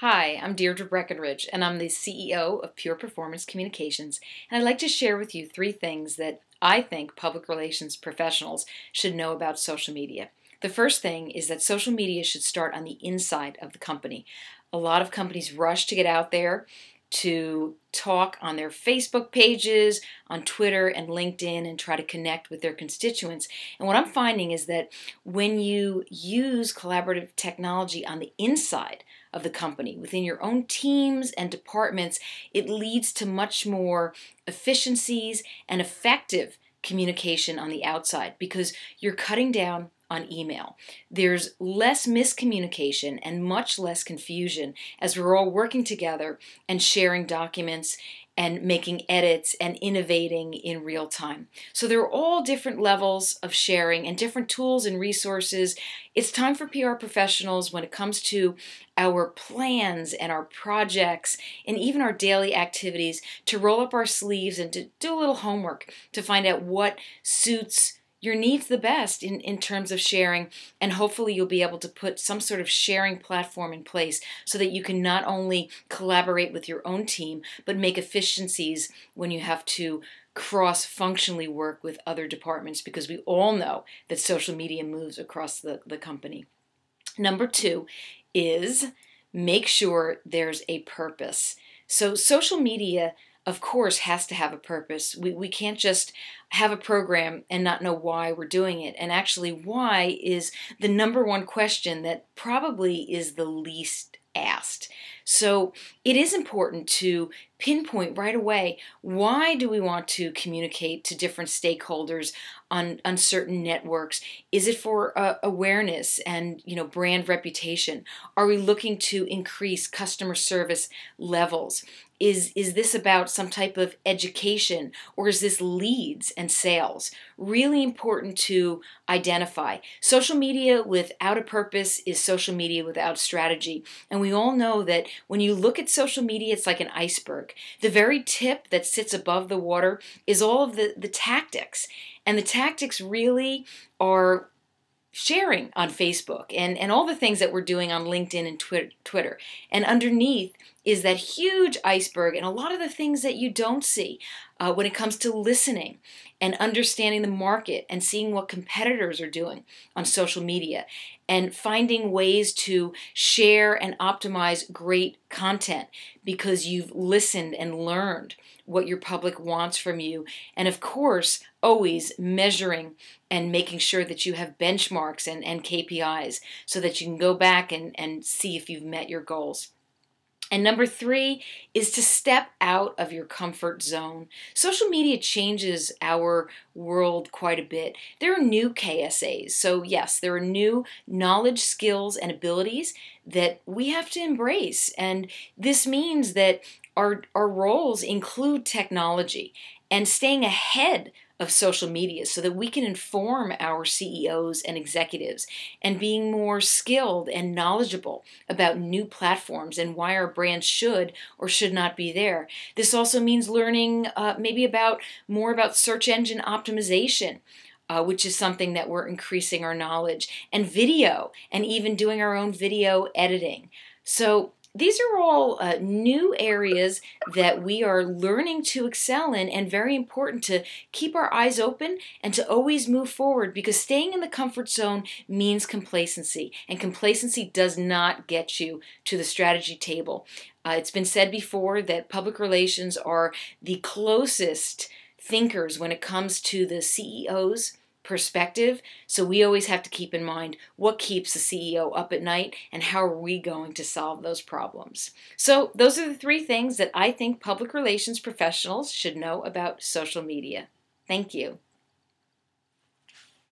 Hi, I'm Deirdre Breckenridge, and I'm the CEO of Pure Performance Communications, and I'd like to share with you three things that I think public relations professionals should know about social media. The first thing is that social media should start on the inside of the company. A lot of companies rush to get out there to talk on their Facebook pages, on Twitter and LinkedIn, and try to connect with their constituents. And what I'm finding is that when you use collaborative technology on the inside, of the company, within your own teams and departments, it leads to much more efficiencies and effective communication on the outside because you're cutting down on email. There's less miscommunication and much less confusion as we're all working together and sharing documents and making edits and innovating in real time. So there are all different levels of sharing and different tools and resources. It's time for PR professionals when it comes to our plans and our projects and even our daily activities to roll up our sleeves and to do a little homework to find out what suits your needs the best in, in terms of sharing. And hopefully, you'll be able to put some sort of sharing platform in place so that you can not only collaborate with your own team, but make efficiencies when you have to cross functionally work with other departments because we all know that social media moves across the, the company. Number two is make sure there's a purpose. So, social media of course, has to have a purpose. We, we can't just have a program and not know why we're doing it. And actually, why is the number one question that probably is the least asked. So it is important to pinpoint right away why do we want to communicate to different stakeholders on, on certain networks? Is it for uh, awareness and you know brand reputation? Are we looking to increase customer service levels? is is this about some type of education or is this leads and sales really important to identify social media without a purpose is social media without strategy and we all know that when you look at social media it's like an iceberg the very tip that sits above the water is all of the the tactics and the tactics really are sharing on Facebook and, and all the things that we're doing on LinkedIn and Twitter. And underneath is that huge iceberg and a lot of the things that you don't see uh, when it comes to listening and understanding the market and seeing what competitors are doing on social media and finding ways to share and optimize great content because you've listened and learned what your public wants from you. And of course, always measuring and making sure that you have benchmarks and, and KPIs so that you can go back and, and see if you've met your goals. And number three is to step out of your comfort zone. Social media changes our world quite a bit. There are new KSAs. So, yes, there are new knowledge, skills, and abilities that we have to embrace. And this means that our, our roles include technology and staying ahead of social media so that we can inform our CEOs and executives and being more skilled and knowledgeable about new platforms and why our brand should or should not be there. This also means learning uh, maybe about more about search engine optimization. Uh, which is something that we're increasing our knowledge and video and even doing our own video editing. So these are all uh, new areas that we are learning to excel in and very important to keep our eyes open and to always move forward because staying in the comfort zone means complacency and complacency does not get you to the strategy table uh, it's been said before that public relations are the closest thinkers when it comes to the ceos perspective. So we always have to keep in mind what keeps the CEO up at night and how are we going to solve those problems. So those are the three things that I think public relations professionals should know about social media. Thank you.